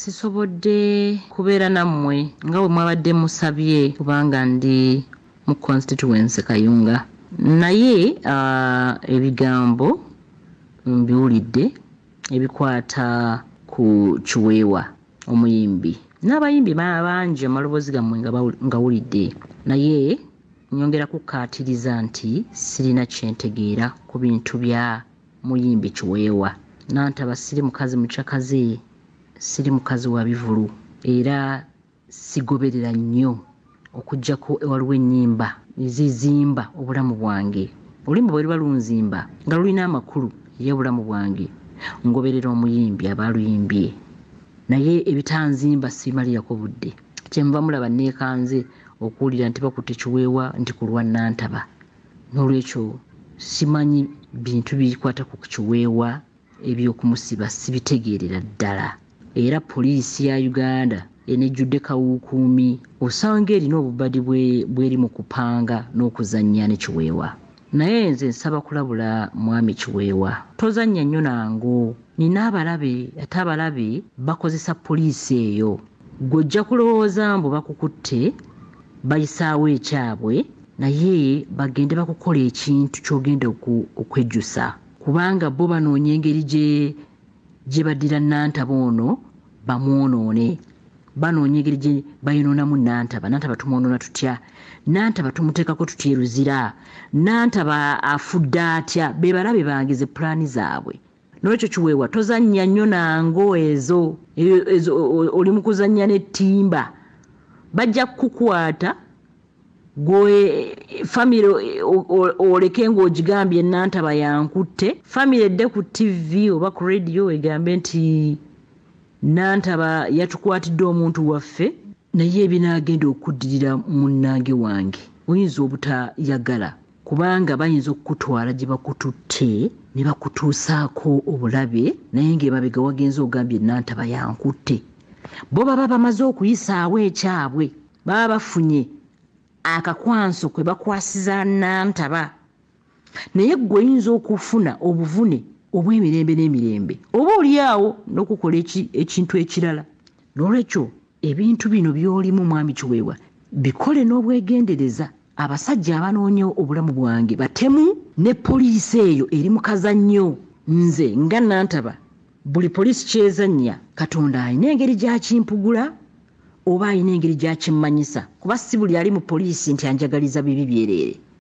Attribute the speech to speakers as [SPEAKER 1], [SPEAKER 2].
[SPEAKER 1] sisobodde kubeera nammwe nga bwe mwabadde musabye kubanga ndi mu constituency kayunga naye uh, ebigambo mbiwulidde ebikwata ku kiweewa omuyimbi n'abayimbi maa bangi amaloboozi gammwe nga wulidde naye nyongera kukkaatiriza nti sirina kyentegeera ku bintu bya muyimbi kiweewa nantaba siri mukazi mukyakaze siri mukazi wa bivulu era sigoberera nnyo okugjako ewaliwo ennyimba ezizimba obulamu bwange olulimba bwe luba lunzimba nga lulina amakulu yobulamu bwange ngoberera omuyimbi aba luyimbye naye ebitanzimba simalirako budde kyenva mulaba nekanze okuwulira nti bakutta ekiweewa nti kulwanantaba nolwekyo simanyi bintu bikwata ku kiweewa ebyokumusiba sibitegeerera ddala era poliisi ya uganda enejjudde kawuukuumi osanga erina obubadi bweri mu kupanga n'okuzannya ne kiweewa naye nze nsaba kulabula mwami kiweewa tozannya nnyo nangu nina abalabe ate abalabe bakozesa poliisi eyo gwojja kulowooza mbu bakukutte bayisaawo ekyabwe naye bagende bakukola ekintu kyogenda okwejjusa kubanga bo banoonya engeri gye baddira nantabo ono bamwonoone banoonya engeri gye bayonoonamu nantaba nantaba tumwonoona tutya nantaba tumuteekako tutya eruzira nantaba afudde atya be balabe bangeze pulaani zaabwe nolwekyo kiweebwa tozannya nnyo nango ezo ezo oli mu kuzannya n'ettimba bajja kukukwata gwe famire oleke ng'ogigambye nantaba yankutte famire edde ku tivi oba ku rediyo egambe nti nantaba yatukwatidde omuntu waffe naye ebinaagenda okuddirira munnange wange oyinza obutayagala kubanga bayinza okukutwala gye bakututte ne bakutuusaako obulabe naye ngaemabega wagenza ogambye nantaba yankutte bo baba bamaze okuyisaawo ekyabwe baba bafunye akakwanso kwe bakwasiza nantaba naye ggwe oyinza okufuna obuvune obwemirembe n'emirembe oba oliawo n'okukola ekintu ekirala n'olwekyo ebintu bino by'olimu mwami kiweebwa bikole n'obwegendereza abasajja abanoonya obulamu bwange batemu ne poliisi eyo eri mukazannyo nze nga nantaba buli poliisi kyezannya katonda ayina engeri gyakimpugula oba ayina engeri gyakimmanyisa kuba si buli ali mu poliisi nti anjagaliza bibi byereere